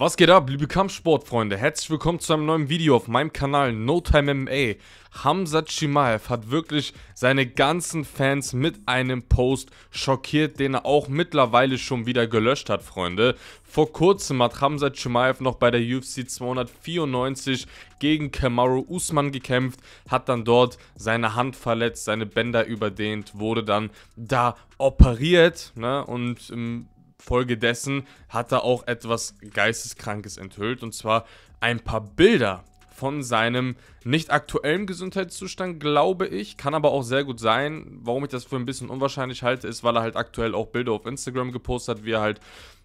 Was geht ab, liebe Kampfsportfreunde? Herzlich willkommen zu einem neuen Video auf meinem Kanal No Time MMA. Hamza Chimaev hat wirklich seine ganzen Fans mit einem Post schockiert, den er auch mittlerweile schon wieder gelöscht hat, Freunde. Vor kurzem hat Hamza Chimaev noch bei der UFC 294 gegen Kamaru Usman gekämpft, hat dann dort seine Hand verletzt, seine Bänder überdehnt, wurde dann da operiert ne? und im Folgedessen hat er auch etwas Geisteskrankes enthüllt und zwar ein paar Bilder von seinem nicht aktuellen Gesundheitszustand, glaube ich. Kann aber auch sehr gut sein. Warum ich das für ein bisschen unwahrscheinlich halte, ist, weil er halt aktuell auch Bilder auf Instagram gepostet hat, wie er halt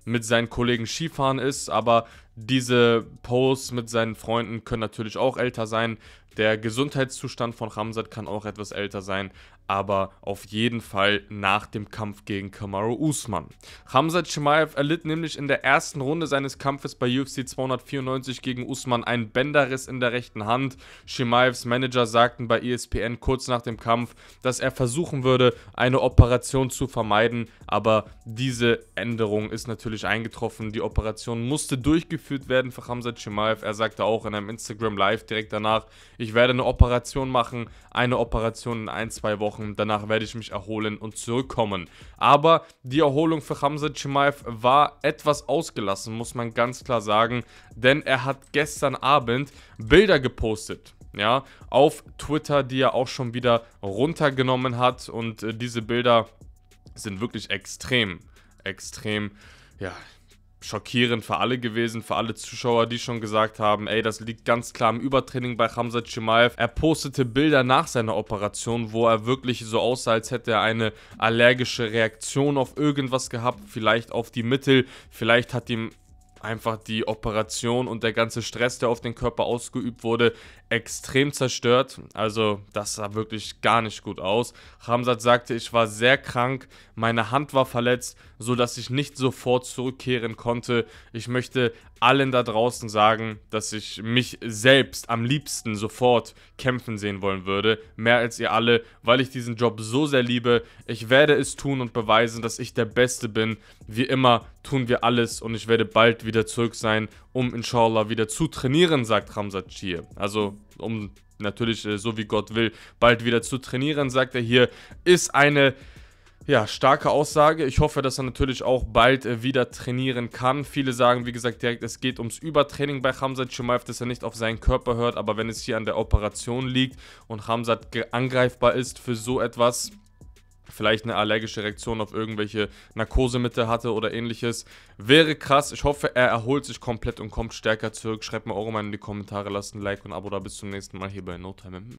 mit seinen Kollegen Skifahren ist. Aber diese Posts mit seinen Freunden können natürlich auch älter sein. Der Gesundheitszustand von Hamzat kann auch etwas älter sein, aber auf jeden Fall nach dem Kampf gegen Kamaru Usman. Hamzat Shemaev erlitt nämlich in der ersten Runde seines Kampfes bei UFC 294 gegen Usman einen Bänderriss in der rechten Hand. Shemaevs Manager sagten bei ESPN kurz nach dem Kampf, dass er versuchen würde, eine Operation zu vermeiden, aber diese Änderung ist natürlich eingetroffen. Die Operation musste durchgeführt werden für Hamzat Shemaev. Er sagte auch in einem Instagram Live direkt danach, ich werde eine Operation machen, eine Operation in ein, zwei Wochen, danach werde ich mich erholen und zurückkommen. Aber die Erholung für Hamza Chimaev war etwas ausgelassen, muss man ganz klar sagen, denn er hat gestern Abend Bilder gepostet ja, auf Twitter, die er auch schon wieder runtergenommen hat. Und äh, diese Bilder sind wirklich extrem, extrem, ja, schockierend für alle gewesen, für alle Zuschauer, die schon gesagt haben, ey, das liegt ganz klar im Übertraining bei Hamza Chimaev. Er postete Bilder nach seiner Operation, wo er wirklich so aussah, als hätte er eine allergische Reaktion auf irgendwas gehabt, vielleicht auf die Mittel, vielleicht hat ihm einfach die Operation und der ganze Stress, der auf den Körper ausgeübt wurde, extrem zerstört. Also das sah wirklich gar nicht gut aus. Hamzat sagte, ich war sehr krank, meine Hand war verletzt, sodass ich nicht sofort zurückkehren konnte. Ich möchte allen da draußen sagen, dass ich mich selbst am liebsten sofort kämpfen sehen wollen würde, mehr als ihr alle, weil ich diesen Job so sehr liebe. Ich werde es tun und beweisen, dass ich der Beste bin. Wie immer tun wir alles und ich werde bald wieder zurück sein, um inshallah wieder zu trainieren, sagt Ramsat Chir. Also um natürlich äh, so wie Gott will, bald wieder zu trainieren, sagt er hier, ist eine ja, starke Aussage. Ich hoffe, dass er natürlich auch bald äh, wieder trainieren kann. Viele sagen, wie gesagt, direkt, es geht ums Übertraining bei Hamzat Schimaev, dass er nicht auf seinen Körper hört. Aber wenn es hier an der Operation liegt und Hamzat angreifbar ist für so etwas, vielleicht eine allergische Reaktion auf irgendwelche Narkosemittel hatte oder ähnliches. Wäre krass. Ich hoffe, er erholt sich komplett und kommt stärker zurück. Schreibt mir auch Meinung in die Kommentare, lasst ein Like und ein Abo da. Bis zum nächsten Mal hier bei NoTime.